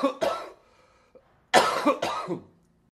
フフフ。